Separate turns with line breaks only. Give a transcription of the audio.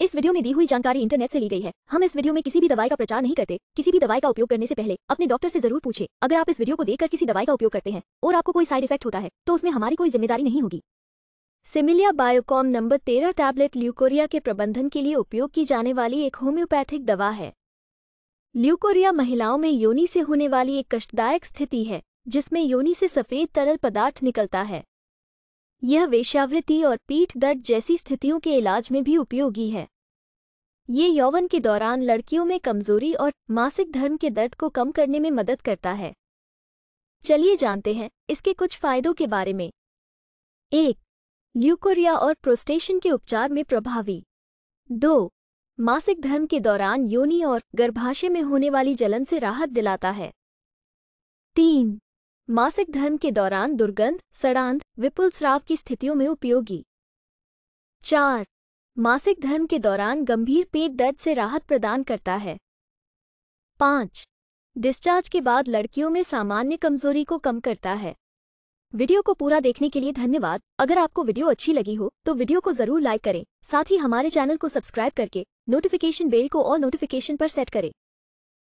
इस वीडियो में दी हुई जानकारी इंटरनेट से ली गई है हम इस वीडियो में किसी भी दवाई का प्रचार नहीं करते किसी भी दवाई का उपयोग करने से पहले अपने डॉक्टर से जरूर पूछे अगर आप इस वीडियो को देखकर किसी दवाई का उपयोग करते हैं और आपको कोई साइड इफेक्ट होता है तो उसमें हमारी कोई जिम्मेदारी नहीं होगी सिमिलिया बायोकॉम नंबर तेरह टैबलेट ल्यूकोरिया के प्रबंधन के लिए उपयोग की जाने वाली एक होम्योपैथिक दवा है ल्यूकोरिया महिलाओं में योनि से होने वाली एक कष्टदायक स्थिति है जिसमें योनि से सफेद तरल पदार्थ निकलता है यह वेश्यावृत्ति और पीठ दर्द जैसी स्थितियों के इलाज में भी उपयोगी है ये यौवन के दौरान लड़कियों में कमजोरी और मासिक धर्म के दर्द को कम करने में मदद करता है चलिए जानते हैं इसके कुछ फायदों के बारे में एक ल्यूकोरिया और प्रोस्टेशन के उपचार में प्रभावी दो मासिक धर्म के दौरान योनि और गर्भाशय में होने वाली जलन से राहत दिलाता है तीन मासिक धर्म के दौरान दुर्गंध सड़ांध विपुल स्राव की स्थितियों में उपयोगी चार मासिक धर्म के दौरान गंभीर पेट दर्द से राहत प्रदान करता है पाँच डिस्चार्ज के बाद लड़कियों में सामान्य कमजोरी को कम करता है वीडियो को पूरा देखने के लिए धन्यवाद अगर आपको वीडियो अच्छी लगी हो तो वीडियो को जरूर लाइक करें साथ ही हमारे चैनल को सब्सक्राइब करके नोटिफिकेशन बेल को और नोटिफिकेशन पर सेट करें